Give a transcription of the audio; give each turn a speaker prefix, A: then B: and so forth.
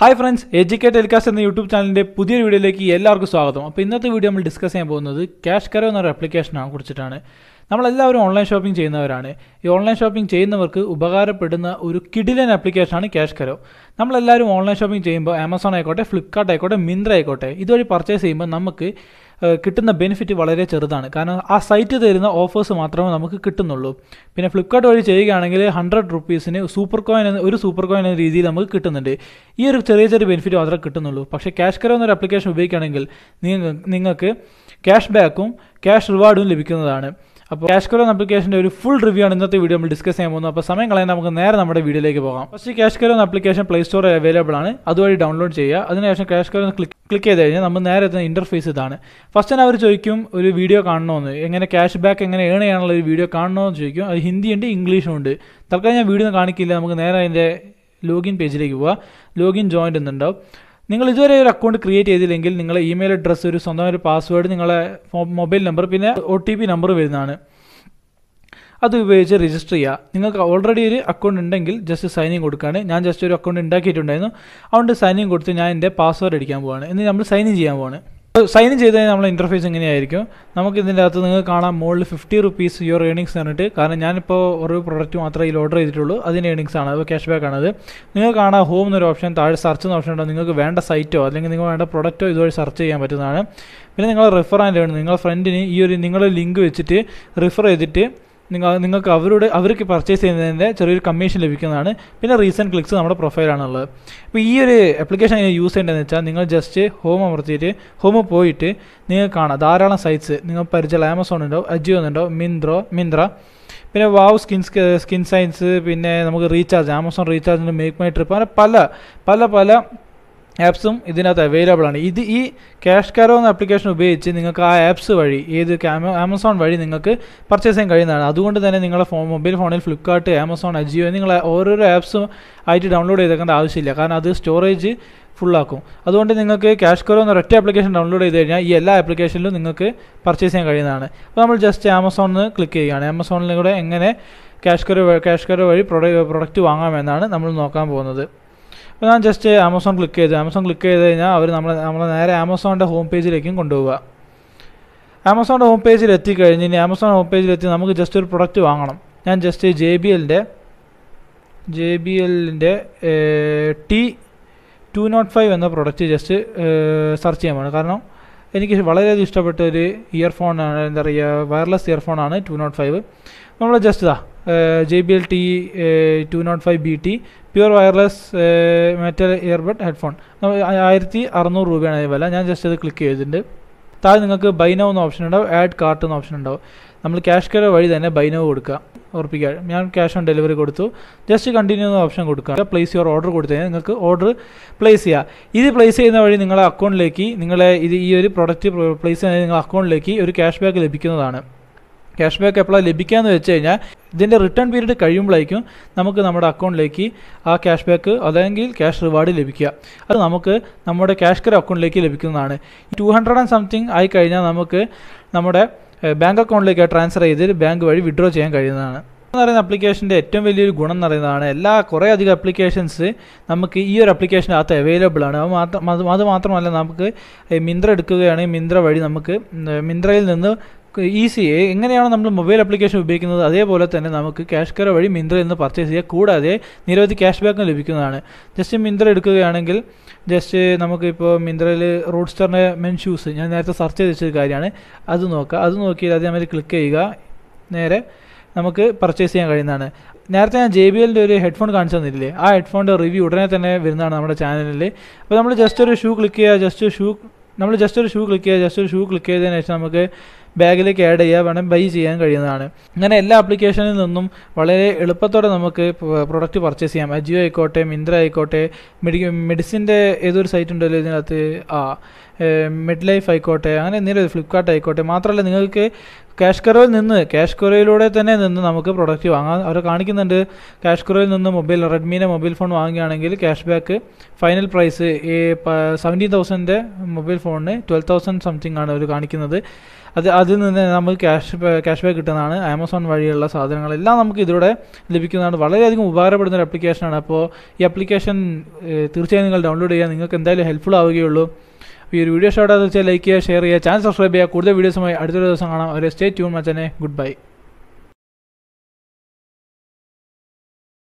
A: hi friends educate telecast എന്ന YouTube ചാനലിൻ്റെ പുതിയൊരു വീഡിയോയിലേക്ക് എല്ലാവർക്കും സ്വാഗതം അപ്പോൾ ഇന്നത്തെ വീഡിയോ നമ്മൾ ഡിസ്കസ് ചെയ്യാൻ പോകുന്നത് ക്യാഷ് കരോ എന്നൊരു അപ്ലിക്കേഷനാണ് കുറിച്ചിട്ടാണ് നമ്മളെല്ലാവരും ഓൺലൈൻ ഷോപ്പിംഗ് ചെയ്യുന്നവരാണ് ഈ ഓൺലൈൻ ഷോപ്പിംഗ് ചെയ്യുന്നവർക്ക് ഉപകാരപ്പെടുന്ന ഒരു കിഡിലൻ ആപ്ലിക്കേഷനാണ് ക്യാഷ് കരോ നമ്മളെല്ലാവരും ഓൺലൈൻ ഷോപ്പിംഗ് ചെയ്യുമ്പോൾ ആമസോൺ ആയിക്കോട്ടെ ഫ്ലിപ്കാർട്ട് ആയിക്കോട്ടെ മിന്ത്ര ആയിക്കോട്ടെ ഇതുവഴി പർച്ചേസ് ചെയ്യുമ്പോൾ നമുക്ക് കിട്ടുന്ന ബെനിഫിറ്റ് വളരെ ചെറുതാണ് കാരണം ആ സൈറ്റ് തരുന്ന ഓഫേഴ്സ് മാത്രമേ നമുക്ക് കിട്ടുന്നുള്ളൂ പിന്നെ ഫ്ലിപ്കാർട്ട് വഴി ചെയ്യുകയാണെങ്കിൽ ഹൺഡ്രഡ് റുപ്പീസിന് സൂപ്പർ കോയിൻ എന്ന ഒരു സൂപ്പർ കോയിൻ എന്ന രീതിയിൽ നമുക്ക് കിട്ടുന്നുണ്ട് ഈ ഒരു ചെറിയ ചെറിയ ബെനിഫിറ്റ് മാത്രമേ കിട്ടുന്നുള്ളൂ പക്ഷേ ക്യാഷ് കരോ എന്നൊരു ആപ്ലിക്കേഷൻ ഉപയോഗിക്കുകയാണെങ്കിൽ നിങ്ങൾക്ക് ക്യാഷ് ബാക്കും ക്യാഷ് റിവാർഡും ലഭിക്കുന്നതാണ് അപ്പോൾ ക്യാഷ് കരോൺ അപ്ലിക്കേഷൻ്റെ ഒരു ഫുൾ റിവ്യൂ ആണ് ഇന്നത്തെ വീഡിയോ നമ്മൾ ഡിസ്കസ് ചെയ്യാൻ പോകുന്നത് അപ്പോൾ സമയം കളയാൻ നമുക്ക് നേരെ നമ്മുടെ വീഡിയോയിലേക്ക് പോകാം first CashKaro application play സ്റ്റോറിൽ അവൈലബിൾ ആണ് അതുവഴി ഡൗൺലോഡ് ചെയ്യുക അതിനുശേഷം ക്യാഷ് കരോൺ ക്ലിക്ക് ക്ലിക്ക് ചെയ്ത് കഴിഞ്ഞാൽ നമ്മൾ നേരെ എത്തുന്ന ഇൻ്റർഫേസ് ഇതാണ് ഫസ്റ്റ് തന്നെ അവർ ചോദിക്കും ഒരു വീഡിയോ കാണണമെന്ന് എങ്ങനെ ക്യാഷ് ബാക്ക് എങ്ങനെ ഏൺ ചെയ്യാനുള്ള ഒരു വീഡിയോ കാണണമെന്ന് ചോദിക്കും അത് ഹിന്ദി ഉണ്ട് ഇംഗ്ലീഷും ഉണ്ട് തൽക്കാലം ഞാൻ വീഡിയോ കാണിക്കില്ല നമുക്ക് നേരെ അതിൻ്റെ ലോഗിൻ പേജിലേക്ക് പോവുക ലോഗിൻ ജോയിൻ്റ് എന്നുണ്ടാവും നിങ്ങൾ ഇതുവരെ ഒരു അക്കൗണ്ട് ക്രിയേറ്റ് ചെയ്തില്ലെങ്കിൽ നിങ്ങൾ ഇമെയിൽ അഡ്രസ്സ് ഒരു സ്വന്തം ഒരു പാസ്വേഡ് നിങ്ങളെ മൊബൈൽ നമ്പർ പിന്നെ ഒ ടി പി നമ്പർ വരുന്നതാണ് അത് ഉപയോഗിച്ച് രജിസ്റ്റർ ചെയ്യുക നിങ്ങൾക്ക് ഓൾറെഡി ഒരു അക്കൗണ്ട് ഉണ്ടെങ്കിൽ ജസ്റ്റ് സൈൻ ഇൻ കൊടുക്കുകയാണ് ഞാൻ ജസ്റ്റ് ഒരു അക്കൗണ്ട് ഉണ്ടാക്കിയിട്ടുണ്ടായിരുന്നു അതുകൊണ്ട് സൈൻ ഇൻ കൊടുത്ത് ഞാൻ എൻ്റെ പാസ്വേഡ് അടിക്കാൻ പോവാണ് ഇന്ന് നമ്മൾ സൈൻ ഇൻ ചെയ്യാൻ പോവാണ് സൈൻ ചെയ്ത് കഴിഞ്ഞാൽ നമ്മൾ ഇൻ്റർഫേസ് ഇങ്ങനെയായിരിക്കും നമുക്ക് ഇതിൻ്റെ അകത്ത് നിങ്ങൾക്ക് കാണാം മുകളിൽ ഫിഫ്റ്റി റുപ്പീസ് യുവർ ഏണിങ്സ് പറഞ്ഞിട്ട് കാരണം ഞാനിപ്പോൾ ഒരു പ്രൊഡക്റ്റ് മാത്രമേ ഇതിൽ ഓർഡർ ചെയ്തിട്ടുള്ളൂ അതിൻ്റെ ഏണിങ്സ് ആണ് അത് ക്യാഷ് ബാക്ക് ആണത് നിങ്ങൾക്ക് കാണാം ഹോം എന്നൊരു ഓപ്ഷൻ താഴെ സെർച്ച് എന്ന ഓപ്ഷൻ ഉണ്ടോ നിങ്ങൾക്ക് വേണ്ട സൈറ്റോ അല്ലെങ്കിൽ നിങ്ങൾ വേണ്ട പ്രൊഡക്റ്റോ ഇതുവഴി സെർച്ച് ചെയ്യാൻ പറ്റുന്നതാണ് പിന്നെ നിങ്ങൾ റിഫർ ആൻഡ് ഏൺ നിങ്ങളുടെ ഫ്രണ്ടിന് ഈ ഒരു നിങ്ങളുടെ ലിങ്ക് വെച്ചിട്ട് റിഫർ ചെയ്തിട്ട് നിങ്ങൾ നിങ്ങൾക്ക് അവരുടെ അവർക്ക് പർച്ചേസ് ചെയ്യുന്നതിൻ്റെ ചെറിയൊരു കമ്മീഷൻ ലഭിക്കുന്നതാണ് പിന്നെ റീസെൻറ്റ് ക്ലിക്സ് നമ്മുടെ പ്രൊഫൈലാണുള്ളത് അപ്പോൾ ഈ ഒരു ആപ്ലിക്കേഷൻ എങ്ങനെ യൂസ് ചെയ്യേണ്ടതെന്ന് വെച്ചാൽ നിങ്ങൾ ജസ്റ്റ് ഹോം അമർത്തിയിട്ട് ഹോം പോയിട്ട് നിങ്ങൾക്ക് കാണാം ധാരാളം സൈറ്റ്സ് നിങ്ങൾ പരിചയമുള്ള ആമസോൺ ഉണ്ടോ അജിയോ ഉണ്ടോ മിന്ത്രോ മിന്ത്ര പിന്നെ വാവ് സ്കിൻ സ്കിൻ സയൻസ് പിന്നെ നമുക്ക് റീചാർജ് ആമസോൺ റീചാർജിൻ്റെ മേക്ക് മൈ ട്രിപ്പ് അങ്ങനെ പല പല പല ആപ്സും ഇതിനകത്ത് അവൈലബിൾ ആണ് ഇത് ഈ ക്യാഷ് കാരോ എന്ന ആപ്ലിക്കേഷൻ ഉപയോഗിച്ച് നിങ്ങൾക്ക് ആ ആപ്സ് വഴി ഏത് ആമസോൺ വഴി നിങ്ങൾക്ക് പർച്ചേസ് ചെയ്യാൻ കഴിയുന്നതാണ് അതുകൊണ്ട് തന്നെ നിങ്ങളുടെ ഫോൺ മൊബൈൽ ഫോണിൽ ഫ്ലിപ്കാർട്ട് ആമസോൺ അജിയോ നിങ്ങൾ ഓരോരോ ആപ്സും ആയിട്ട് ഡൗൺലോഡ് ചെയ്തേക്കേണ്ട ആവശ്യമില്ല കാരണം അത് സ്റ്റോറേജ് ഫുള്ളാക്കും അതുകൊണ്ട് നിങ്ങൾക്ക് ക്യാഷ് കോറോ എന്ന ഒറ്റ ആപ്ലിക്കേഷൻ ഡൗൺലോഡ് ചെയ്ത് കഴിഞ്ഞാൽ ഈ എല്ലാ ആപ്ലിക്കേഷനിലും നിങ്ങൾക്ക് പർച്ചേസ് ചെയ്യാൻ കഴിയുന്നതാണ് അപ്പോൾ നമ്മൾ ജസ്റ്റ് ആമസോണിൽ ക്ലിക്ക് ചെയ്യുകയാണ് ആമസോണിലൂടെ എങ്ങനെ ക്യാഷ് കോറോ ക്യാഷ് കോറോ വഴി പ്രൊഡക്റ്റ് വാങ്ങാമെന്നാണ് നമ്മൾ നോക്കാൻ പോകുന്നത് അപ്പോൾ ഞാൻ ജസ്റ്റ് ആമസോൺ ക്ലിക്ക് ചെയ്ത് ആമസോൺ ക്ലിക്ക് ചെയ്ത് കഴിഞ്ഞാൽ അവർ നമ്മളെ നമ്മളെ നേരെ ആമസോണിൻ്റെ ഹോം പേജിലേക്കും കൊണ്ടുപോവുക ആമസോണിൻ്റെ ഹോം പേജിൽ എത്തിക്കഴിഞ്ഞ് ഇനി ആമസോൺ ഹോം പേജിലെത്തി നമുക്ക് ജസ്റ്റ് ഒരു പ്രൊഡക്റ്റ് വാങ്ങണം ഞാൻ ജസ്റ്റ് ജെ ബി എല്ലിൻ്റെ ജെ ബി എല്ലിൻ്റെ ടി ടു നോട്ട് ഫൈവ് എന്ന പ്രൊഡക്റ്റ് ജസ്റ്റ് സെർച്ച് ചെയ്യാൻ കാരണം എനിക്ക് വളരെയധികം ഇഷ്ടപ്പെട്ട ഒരു ഇയർഫോണാണ് എന്താ പറയുക വയർലെസ് ഇയർഫോണാണ് ടു നോട്ട് ഫൈവ് നമ്മൾ ജസ്റ്റ് ഇതാ J B L T two naught five B T pure wireless metal earbud headphone ആയിരത്തി അറുന്നൂറ് രൂപയാണ് അതേപോലെ വില ഞാൻ ജസ്റ്റ് അത് ക്ലിക്ക് ചെയ്തിട്ടുണ്ട് താഴെ നിങ്ങൾക്ക് ബൈനോ എന്ന ഓപ്ഷൻ ഉണ്ടാവും ആഡ് കാർട്ട് എന്ന ഓപ്ഷൻ ഉണ്ടാവും നമ്മൾ ക്യാഷ് കെയർ വഴി തന്നെ ബൈനോ കൊടുക്കുക ഉറപ്പിക്കുക ഞാൻ ക്യാഷ് ഓൺ ഡെലിവറി കൊടുത്തു ജസ്റ്റ് കണ്ടിന്യൂ എന്ന ഓപ്ഷൻ കൊടുക്കുക പ്ലേസ് യുവർ ഓർഡർ കൊടുത്തു കഴിഞ്ഞാൽ നിങ്ങൾക്ക് ഓർഡർ പ്ലേസ് ചെയ്യുക ഇത് പ്ലേസ് ചെയ്യുന്ന വഴി നിങ്ങളുടെ അക്കൗണ്ടിലേക്ക് നിങ്ങളെ ഇത് ഈ ഒരു പ്രൊഡക്റ്റ് പ്ലേസ് ചെയ്യുന്ന നിങ്ങളുടെ അക്കൗണ്ടിലേക്ക് ഒരു ക്യാഷ് ബാക്ക് ലഭിക്കുന്നതാണ് ക്യാഷ് ബാക്ക് എപ്പോഴാണ് ലഭിക്കുക എന്ന് വെച്ച് കഴിഞ്ഞാൽ ഇതിൻ്റെ റിട്ടേൺ പീരീഡ് കഴിയുമ്പോഴേക്കും നമുക്ക് നമ്മുടെ അക്കൗണ്ടിലേക്ക് ആ ക്യാഷ് ബാക്ക് അല്ലെങ്കിൽ ക്യാഷ് റിവാർഡ് ലഭിക്കുക അത് നമുക്ക് നമ്മുടെ ക്യാഷ് കെയർ അക്കൗണ്ടിലേക്ക് ലഭിക്കുന്നതാണ് ടു ഹൺഡ്രഡ് ആൻഡ് സംതിങ് ആയി കഴിഞ്ഞാൽ നമുക്ക് നമ്മുടെ ബാങ്ക് അക്കൗണ്ടിലേക്ക് ട്രാൻസ്ഫർ ചെയ്ത് ബാങ്ക് വഴി വിഡ്രോ ചെയ്യാൻ കഴിയുന്നതാണ് എന്ന് പറയുന്ന അപ്ലിക്കേഷൻ്റെ ഏറ്റവും വലിയൊരു ഗുണം എന്ന് പറയുന്നതാണ് എല്ലാ കുറേ അധികം അപ്ലിക്കേഷൻസ് നമുക്ക് ഈ ഒരു അപ്ലിക്കേഷൻ്റെ അകത്ത് അവൈലബിൾ ആണ് അത് മാത്രം അത് മാത്രമല്ല നമുക്ക് മിന്ത്ര എടുക്കുകയാണെങ്കിൽ മിന്ത്ര വഴി നമുക്ക് മിന്ത്രയിൽ നിന്ന് ഈസി എങ്ങനെയാണ് നമ്മൾ മൊബൈൽ ആപ്ലിക്കേഷൻ ഉപയോഗിക്കുന്നത് അതേപോലെ തന്നെ നമുക്ക് ക്യാഷ് കെയർ വഴി മിന്ത്ര നിന്ന് പർച്ചേസ് ചെയ്യുക കൂടാതെ നിരവധി ക്യാഷ് ബാക്കും ലഭിക്കുന്നതാണ് ജസ്റ്റ് മിന്ത്ര എടുക്കുകയാണെങ്കിൽ ജസ്റ്റ് നമുക്കിപ്പോൾ മിന്ത്രയിൽ റോഡ് സ്റ്റാറിൻ്റെ മെൻ ഷൂസ് ഞാൻ നേരത്തെ സെർച്ച് ചെയ്ത് വെച്ചൊരു കാര്യമാണ് അത് നോക്കുക അത് നോക്കിയാൽ അതേ മാതിരി ക്ലിക്ക് ചെയ്യുക നേരെ നമുക്ക് പർച്ചേസ് ചെയ്യാൻ കഴിയുന്നതാണ് നേരത്തെ ഞാൻ ജെ ബി എല്ലിൻ്റെ ഒരു ഹെഡ്ഫോൺ കാണിച്ചു തന്നില്ലേ ആ ഹെഡ്ഫോണിൻ്റെ റിവ്യൂ ഉടനെ തന്നെ വരുന്നതാണ് നമ്മുടെ ചാനലിൽ അപ്പോൾ നമ്മൾ ജസ്റ്റ് ഒരു ഷൂ ക്ലിക്ക് ചെയ്യുക ജസ്റ്റ് ഷൂ നമ്മൾ ജസ്റ്റ് ഒരു ഷൂ ക്ലിക്ക് ചെയ്യുക ജസ്റ്റ് ഒരു ഷൂ ക്ലിക്ക് ചെയ്തതിന് ശേഷം നമുക്ക് ബാഗിലേക്ക് ആഡ് ചെയ്യുക വേണം ബൈ ചെയ്യാൻ കഴിയുന്നതാണ് അങ്ങനെ എല്ലാ ആപ്ലിക്കേഷനിൽ നിന്നും വളരെ എളുപ്പത്തോടെ നമുക്ക് പ്രൊഡക്റ്റ് പർച്ചേസ് ചെയ്യാം അജിയോ ആയിക്കോട്ടെ മിന്ത്ര ആയിക്കോട്ടെ മെഡി മെഡിസിൻ്റെ ഏതൊരു സൈറ്റ് ഉണ്ടല്ലോ ഇതിനകത്ത് ആ മിഡ് ലൈഫ് ആയിക്കോട്ടെ അങ്ങനെ എന്തെങ്കിലും ഫ്ലിപ്കാർട്ട് ആയിക്കോട്ടെ മാത്രമല്ല നിങ്ങൾക്ക് ക്യാഷ് കറോയിൽ നിന്ന് ക്യാഷ് കറോയിലൂടെ തന്നെ നിന്ന് നമുക്ക് പ്രൊഡക്റ്റ് വാങ്ങാം അവർ കാണിക്കുന്നുണ്ട് ക്യാഷ് കറോയിൽ നിന്ന് മൊബൈൽ റെഡ്മീൻ്റെ മൊബൈൽ ഫോൺ വാങ്ങുകയാണെങ്കിൽ ക്യാഷ് ബാക്ക് ഫൈനൽ പ്രൈസ് ഈ സെവൻറ്റീൻ തൗസൻഡിൻ്റെ മൊബൈൽ ഫോണിന് ട്വൽവ് തൗസൻഡ് സംതിങ് ആണ് അവർ കാണിക്കുന്നത് അത് അതിൽ നിന്ന് നമുക്ക് ക്യാഷ് ക്യാഷ് ബാക്ക് കിട്ടുന്നതാണ് ആമസോൺ വഴിയുള്ള സാധനങ്ങളെല്ലാം നമുക്ക് ഇതിലൂടെ ലഭിക്കുന്നതാണ് വളരെയധികം ഉപകാരപ്പെടുന്ന ഒരു ആപ്ലിക്കേഷനാണ് അപ്പോൾ ഈ ആപ്ലിക്കേഷൻ തീർച്ചയായും നിങ്ങൾ ഡൗൺലോഡ് ചെയ്യുക നിങ്ങൾക്ക് എന്തായാലും ഹെൽപ്ഫുൾ ആവുകയുള്ളൂ അപ്പോൾ ഈ ഒരു വീഡിയോ ഷോട്ടാന്ന് വെച്ചാൽ ലൈക്ക് ചെയ്യുക ഷെയർ ചെയ്യുക ചാനൽ സബ്സ്ക്രൈബ് ചെയ്യുക കൂടുതൽ വീഡിയോസുമായി അടുത്തൊരു ദിവസം കാണാം ഒരു സ്റ്റേ ട്യൂൺ മച്ചനെ ഗുഡ് ബൈ